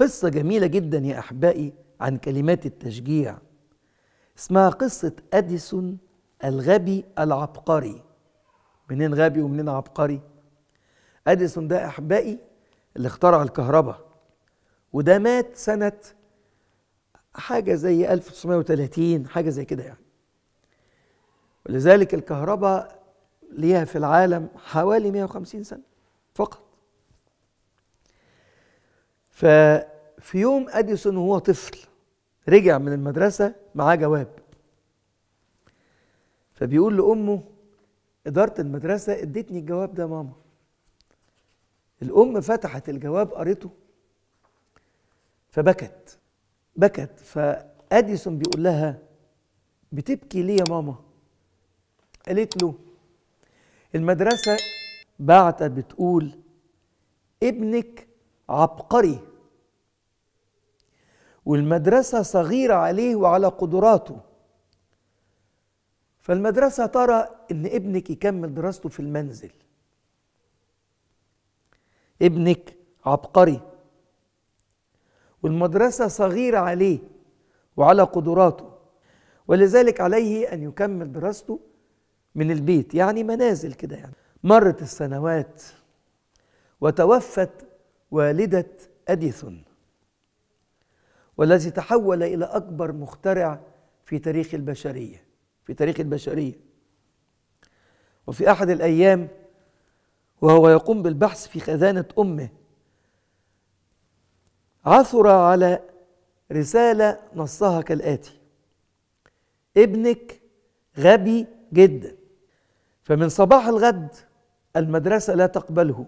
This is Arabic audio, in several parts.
قصة جميلة جدا يا أحبائي عن كلمات التشجيع اسمها قصة أديسون الغبي العبقري منين غبي ومنين عبقري أديسون ده أحبائي اللي اخترع الكهرباء وده مات سنة حاجة زي 1930 حاجة زي كده يعني ولذلك الكهرباء ليها في العالم حوالي 150 سنة فقط في يوم اديسون وهو طفل رجع من المدرسه معاه جواب فبيقول لامه اداره المدرسه ادتني الجواب ده ماما الام فتحت الجواب قريته فبكت بكت فاديسون بيقول لها بتبكي ليه يا ماما قالت له المدرسه بعتت بتقول ابنك عبقري والمدرسة صغيرة عليه وعلى قدراته فالمدرسة ترى إن ابنك يكمل دراسته في المنزل ابنك عبقري والمدرسة صغيرة عليه وعلى قدراته ولذلك عليه أن يكمل دراسته من البيت يعني منازل كده يعني مرت السنوات وتوفت والدة أديثون والذي تحول إلى أكبر مخترع في تاريخ البشرية في تاريخ البشرية وفي أحد الأيام وهو يقوم بالبحث في خزانة أمه عثر على رسالة نصها كالآتي ابنك غبي جدا فمن صباح الغد المدرسة لا تقبله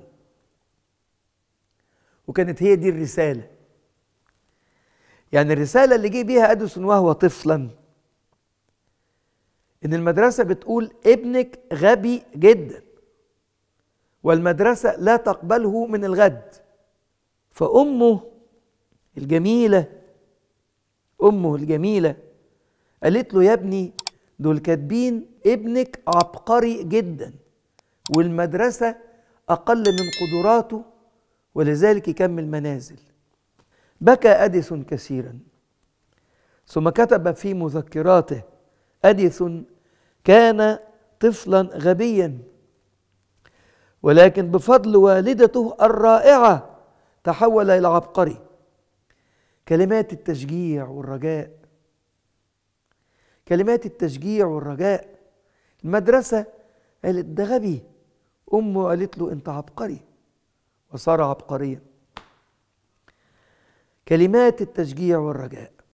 وكانت هي دي الرسالة يعني الرسالة اللي جه بيها أديسون وهو طفلا إن المدرسة بتقول ابنك غبي جدا والمدرسة لا تقبله من الغد فأمه الجميلة أمه الجميلة قالت له يا ابني دول كاتبين ابنك عبقري جدا والمدرسة أقل من قدراته ولذلك يكمل منازل بكى أديسون كثيرا ثم كتب في مذكراته أديسون كان طفلا غبيا ولكن بفضل والدته الرائعة تحول إلى عبقري كلمات التشجيع والرجاء كلمات التشجيع والرجاء المدرسة قالت ده غبي أمه قالت له أنت عبقري وصار عبقريا كلمات التشجيع والرجاء